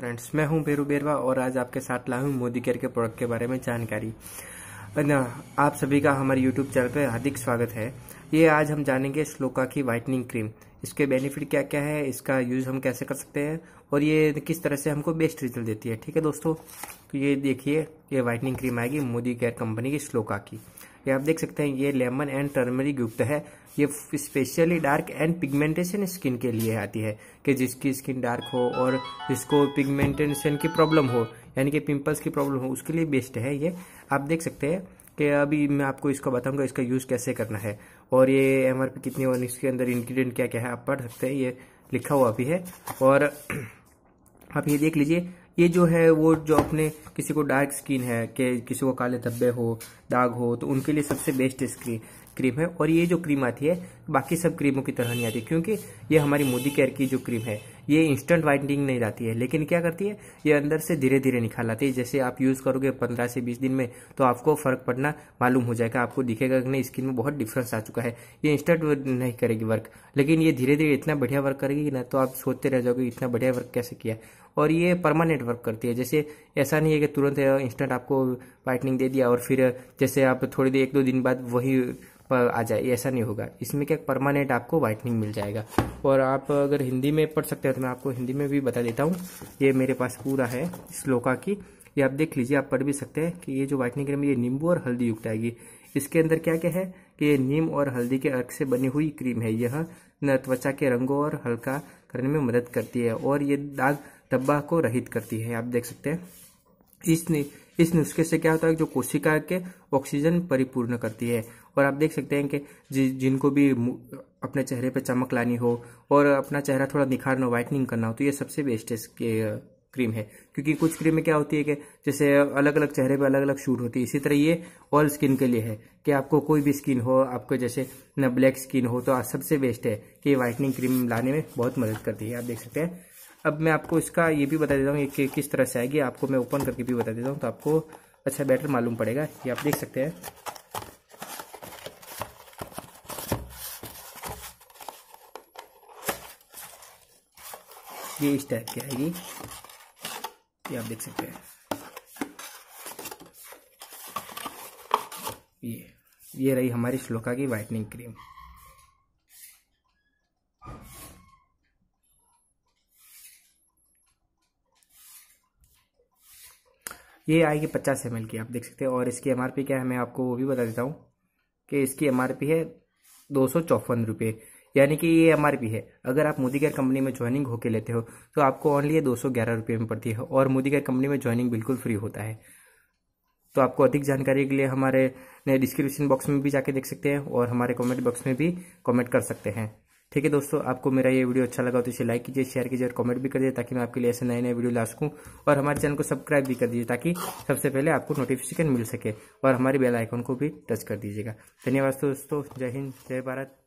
friends मैं हूं बेरू बेरवा और आज आपके साथ लाया हूं मोदी केयर के प्रोडक्ट के बारे में जानकारी आप सभी का हमारे यूट्यूब चैनल पर हार्दिक स्वागत है ये आज हम जानेंगे स्लोका की वाइटनिंग क्रीम इसके बेनिफिट क्या क्या है इसका यूज़ हम कैसे कर सकते हैं और ये किस तरह से हमको बेस्ट रिजल्ट देती है ठीक है दोस्तों तो ये देखिए ये वाइटनिंग क्रीम आएगी मोदी केयर कंपनी की श्लोका की ये आप देख सकते हैं ये लेमन एंड टर्मरिक युक्त है ये specially dark and pigmentation skin के लिए आती है कि जिसकी स्किन डार्क हो और जिसको पिगमेंटेशन की प्रॉब्लम हो यानी कि पिंपल्स की प्रॉब्लम हो उसके लिए बेस्ट है ये आप देख सकते हैं कि अभी मैं आपको इसको बताऊंगा इसका यूज़ कैसे करना है और ये एम आर पी कितनी और इसके अंदर इंग्रेडिएंट क्या क्या है आप पढ़ सकते हैं ये लिखा हुआ भी है और आप ये देख लीजिए ये जो है वो जो अपने किसी को डार्क स्किन है कि किसी को काले धब्बे हो दाग हो तो उनके लिए सबसे बेस्ट स्क्रीन क्रीम है और ये जो क्रीम आती है बाकी सब क्रीमों की तरह नहीं आती क्योंकि ये हमारी मोदी केयर की जो क्रीम है ये इंस्टेंट वाइटनिंग नहीं जाती है लेकिन क्या करती है ये अंदर से धीरे धीरे निकाल आती है जैसे आप यूज़ करोगे पंद्रह से बीस दिन में तो आपको फर्क पड़ना मालूम हो जाएगा आपको दिखेगा कि नहीं स्किन में बहुत डिफरेंस आ चुका है ये इंस्टेंट नहीं करेगी वर्क लेकिन ये धीरे धीरे इतना बढ़िया वर्क करेगी ना तो आप सोचते रह जाओगे इतना बढ़िया वर्क कैसे किया और ये परमानेंट वर्क करती है जैसे ऐसा नहीं है कि तुरंत इंस्टेंट आपको वाइटनिंग दे दिया और फिर जैसे आप थोड़ी देर एक दो दिन बाद वही आ जाए ऐसा नहीं होगा इसमें क्या परमानेंट आपको वाइटनिंग मिल जाएगा और आप अगर हिंदी में पढ़ सकते हैं तो मैं आपको हिंदी में भी बता देता हूँ ये मेरे पास पूरा है श्लोका की ये आप देख लीजिए आप पढ़ भी सकते हैं कि ये जो वाइटनिंग क्रीम ये नींबू और हल्दी युक्त आएगी इसके अंदर क्या क्या है कि ये नीम और हल्दी के अर्क से बनी हुई क्रीम है यह त्वचा के रंगों और हल्का करने में मदद करती है और ये दाग धब्बा को रहित करती है आप देख सकते हैं इस इस नुस्खे से क्या होता है जो कोशिका के ऑक्सीजन परिपूर्ण करती है और आप देख सकते हैं कि जि, जिनको भी अपने चेहरे पर चमक लानी हो और अपना चेहरा थोड़ा निखारना हो वाइटनिंग करना हो तो ये सबसे बेस्ट इसके क्रीम है क्योंकि कुछ क्रीम में क्या होती है कि जैसे अलग अलग चेहरे पे अलग अलग शूट होती है इसी तरह ये ऑल स्किन के लिए है कि आपको कोई भी स्किन हो आपको जैसे ना ब्लैक स्किन हो तो सबसे बेस्ट है कि वाइटनिंग क्रीम लाने में बहुत मदद करती है आप देख सकते हैं अब मैं आपको इसका ये भी बता देता हूँ कि किस तरह से आएगी आपको मैं ओपन करके भी बता देता हूँ तो आपको अच्छा बेटर मालूम पड़ेगा ये आप देख सकते हैं ये इस टाइप की आएगी ये आप देख सकते हैं ये ये रही हमारी श्लोका की वाइटनिंग क्रीम ये आएगी पचास एम की आप देख सकते हैं और इसकी एम क्या है मैं आपको वो भी बता देता हूँ कि इसकी एम है दो सौ चौपन रुपये यानी कि ये एम है अगर आप मोदी केयर कंपनी में ज्वाइनिंग होके लेते हो तो आपको ओनली ये दो सौ ग्यारह रुपये में पड़ती है और मोदी केयर कंपनी में ज्वाइनिंग बिल्कुल फ्री होता है तो आपको अधिक जानकारी के लिए हमारे डिस्क्रिप्शन बॉक्स में भी जाके देख सकते हैं और हमारे कमेंट बॉक्स में भी कमेंट कर सकते हैं ठीक है दोस्तों आपको मेरा ये वीडियो अच्छा लगा तो इसे लाइक कीजिए शेयर कीजिए और कमेंट भी कर दीजिए ताकि मैं आपके लिए ऐसे नए नए वीडियो ला सकूँ और हमारे चैनल को सब्सक्राइब भी कर दीजिए ताकि सबसे पहले आपको नोटिफिकेशन मिल सके और हमारे बेल आइकन को भी टच कर दीजिएगा धन्यवाद दोस्तों जय हिंद जय भारत